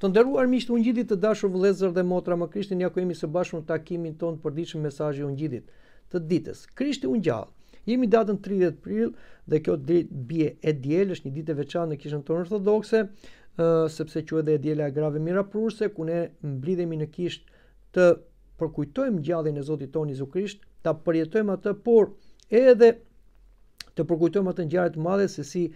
Të nderuar miq të ungjitit të dashur vëllezër dhe motra, më Krishtin ja ku jemi së bashku në takimin ton për ditën mesazhi ungjillit të ditës. Krishti u ngjall. Jemi datën 30 prill dhe kjo ditë bie e diel, është një ditë e veçantë në kishën tonë ortodokse, uh, sepse quhet edhe e diela e grave mirapruse, ku ne mblidhemi në kishë të përkujtojmë ngjalljen e Zotit tonë Jezu Krisht, ta përjetojmë atë, por edhe të përkujtojmë atë ngjarje të madhe se si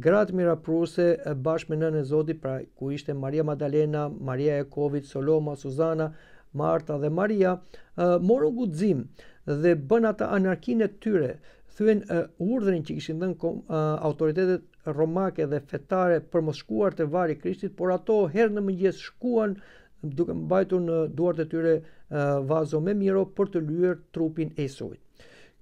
Gratë mirapruse bashkë me nënë e Zotit, pra ku ishte Maria Madalena, Maria Ekovit, Soloma, Suzana, Marta dhe Maria, morën u dhe bën ata anarkinë të tyre, thuen urdhrin që kishin dhënë autoritetet romake dhe fetare për mos shkuar te vari i Krishtit, por ato herë në mëngjes shkuan duke mbajtur në duart e tyre vazo me miro për të lyer trupin e Isusit.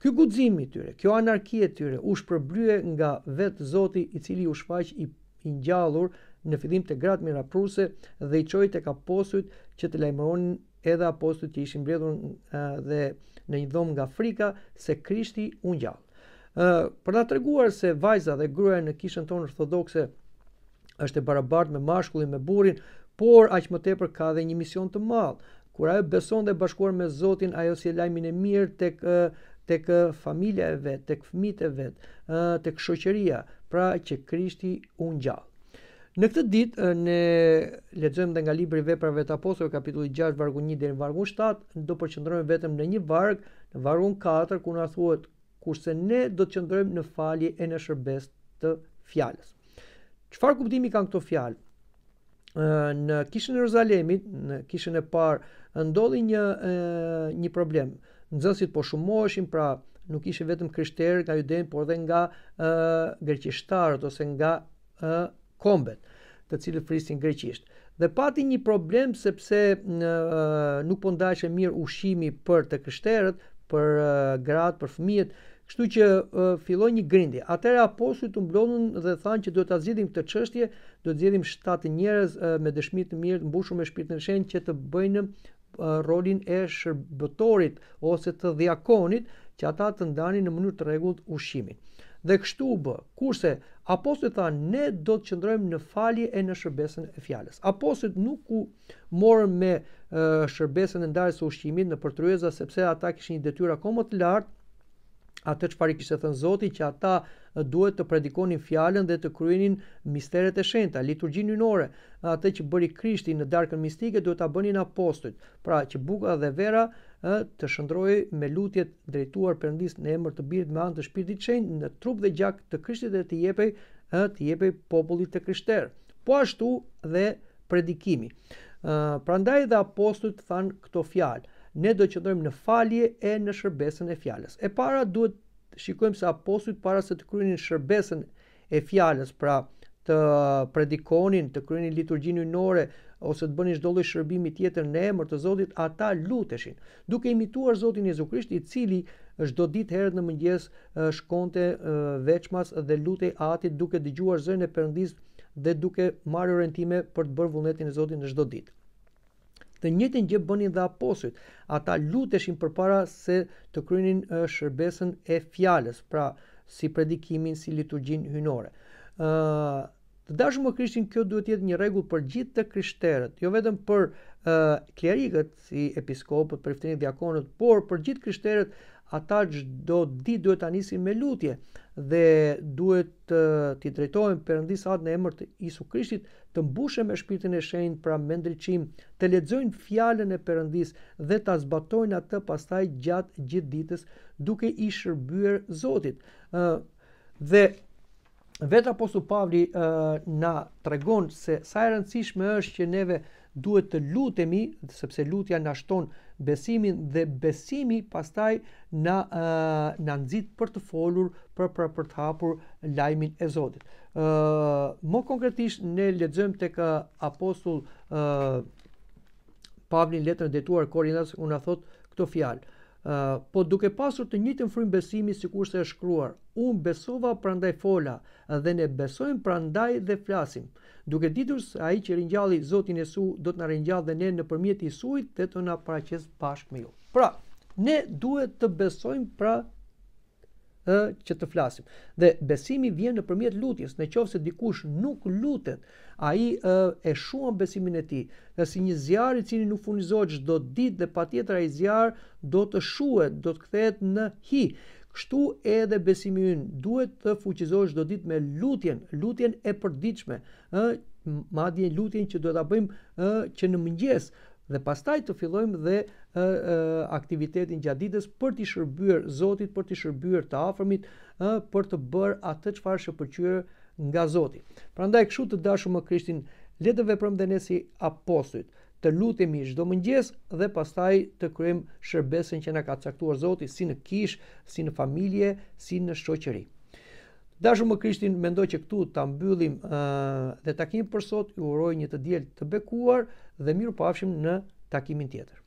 Ky guximi i tyre, kjo anarkie e tyre u shpërblye nga vet Zoti i cili u shfaq i, i ngjallur në fillim të gratë mirapruse dhe i çoi te apostujt që të lajmëronin edhe apostujt që ishin mbledhur dhe në një dhomë nga frika se Krishti u ngjall. Ëh, për ta treguar se vajza dhe gruaja në kishën tonë ortodokse është e barabartë me mashkullin me burrin, por aq më tepër ka edhe një mision të madh. Kur ajo beson dhe bashkuar me Zotin, ajo si lajmin e mirë tek tek eh, familja e vet, tek fëmijët e vet, eh, tek shoqëria, pra që Krishti u ngjall. Në këtë ditë eh, ne lexojmë dhe nga libri Veprave të Apostullëve kapitulli 6 vargu 1 deri në vargu 7, do përqendrohemi vetëm në një varg, në vargun 4 ku na thuhet kurse ne do të qëndrojmë në falje e në shërbes të fjalës. Çfarë kuptimi kanë këto fjalë? Në kishën e Jeruzalemit, në kishën e parë ndodhi një një problem nxënësit po shumoheshin, pra nuk ishte vetëm krishterë nga juden, por edhe nga uh, greqishtarët ose nga uh, kombet, të cilët flisin greqisht. Dhe pati një problem sepse nuk po ndajshe mirë ushqimi për të krishterët, për uh, gratë, për fëmijët Kështu që uh, filloi një grindje. Atëra apostujt u mblodhën dhe thanë që duhet ta zgjidhim këtë çështje, do të zgjidhim 7 njerëz uh, me dëshmi të mirë, mbushur me shpirtin e shenjtë që të bëjnë rolin e shërbëtorit ose të dhjakonit që ata të ndani në mënyrë të rregullt ushqimin. Dhe kështu u b, kurse apostit tha ne do të qëndrojmë në falje e në shërbesën e fjalës. Apostit nuk u morë me shërbesën e ndarjes së ushqimit në përtryezë sepse ata kishin një detyrë akoma të lartë atë që pari kishtë thënë Zoti që ata duhet të predikonin fjallën dhe të kryenin misteret e shenta, liturgjin një nore, atë që bëri krishti në darkën mistike duhet të abënin apostit, pra që buka dhe vera të shëndroj me lutjet drejtuar përndis në emër të birit me anë të shpirtit shenjë në trup dhe gjak të krishtit dhe të jepej, të jepej popullit të krishter. Po ashtu dhe predikimi. Prandaj dhe apostit than këto fjallë, ne do qëndrojmë në falje e në shërbesën e fjalës. E para duhet shikojmë se apostujt para se të kryenin shërbesën e fjalës, pra të predikonin, të kryenin liturgjinë unore ose të bënin çdo lloj shërbimi tjetër në emër të Zotit, ata luteshin, duke imituar Zotin Jezu Krisht, i cili çdo ditë herët në mëngjes shkonte veçmas dhe lutej Atit duke dëgjuar zërin e Perëndisë dhe duke marrë orientime për të bërë vullnetin e Zotit në çdo ditë. Të njëjtën gjë bënin dhe apostujt. Ata luteshin përpara se të kryenin shërbesën e fjalës, pra si predikimin, si liturgjin hynore. ë Të dashur më Krishtin, kjo duhet të jetë një rregull për gjithë të krishterët, jo vetëm për uh, klerikët si episkopët, për fëtinë diakonët, por për gjithë krishterët ata çdo ditë duhet ta nisin me lutje dhe duhet t'i drejtojmë Perëndis atë në emër të Isu Krishtit të mbushem me shpirtin e shenjtë pra me ndriçim, të lexojnë fjalën e Perëndis dhe ta zbatojnë atë pastaj gjatë gjithë ditës duke i shërbyer Zotit. ë dhe vetë apostull Pavli ë na tregon se sa e rëndësishme është që neve duhet të lutemi sepse lutja na shton besimin dhe besimi pastaj na uh, na nxit për të folur për për për të hapur lajmin e Zotit. ë uh, më konkretisht ne lexojmë tek apostull ë uh, Pavli letrën detuar Korintas unë na thot këto fjalë. Uh, po duke pasur të njëjtën frymë besimi sikur se është shkruar. Unë besova prandaj fola dhe ne besojmë prandaj dhe flasim. Duke ditur se ai që ringjalli Zotin Jesu do të na ringjallë dhe ne nëpërmjet Isuit dhe të na paraqes bashkë me ju. Pra, ne duhet të besojmë pra ë që të flasim. Dhe besimi vjen nëpërmjet lutjes. Në se dikush nuk lutet, ai ë e shuan besimin e tij. dhe si një zjarr i cili nuk furnizohet çdo ditë dhe patjetër ai zjarr do të shuhet, do të kthehet në hi. Kështu edhe besimi ynë duhet të fuqizohet çdo ditë me lutjen, lutjen e përditshme, ë madje lutjen që do ta bëjmë ë që në mëngjes, dhe pastaj të fillojmë dhe e, e, aktivitetin gjatë ditës për të shërbyer Zotit, për të shërbyer të afërmit, ë për të bërë atë çfarë është pëlqyer nga Zoti. Prandaj kështu të dashur më Krishtin, le të veprojmë dhe ne si apostujt, të lutemi çdo mëngjes dhe pastaj të kryejmë shërbesën që na ka caktuar Zoti si në kishë, si në familje, si në shoqëri. Dashur më Krishtin, mendoj që këtu ta mbyllim ë dhe takimin për sot, ju uroj një të diel të bekuar dhe mirupafshim në takimin tjetër.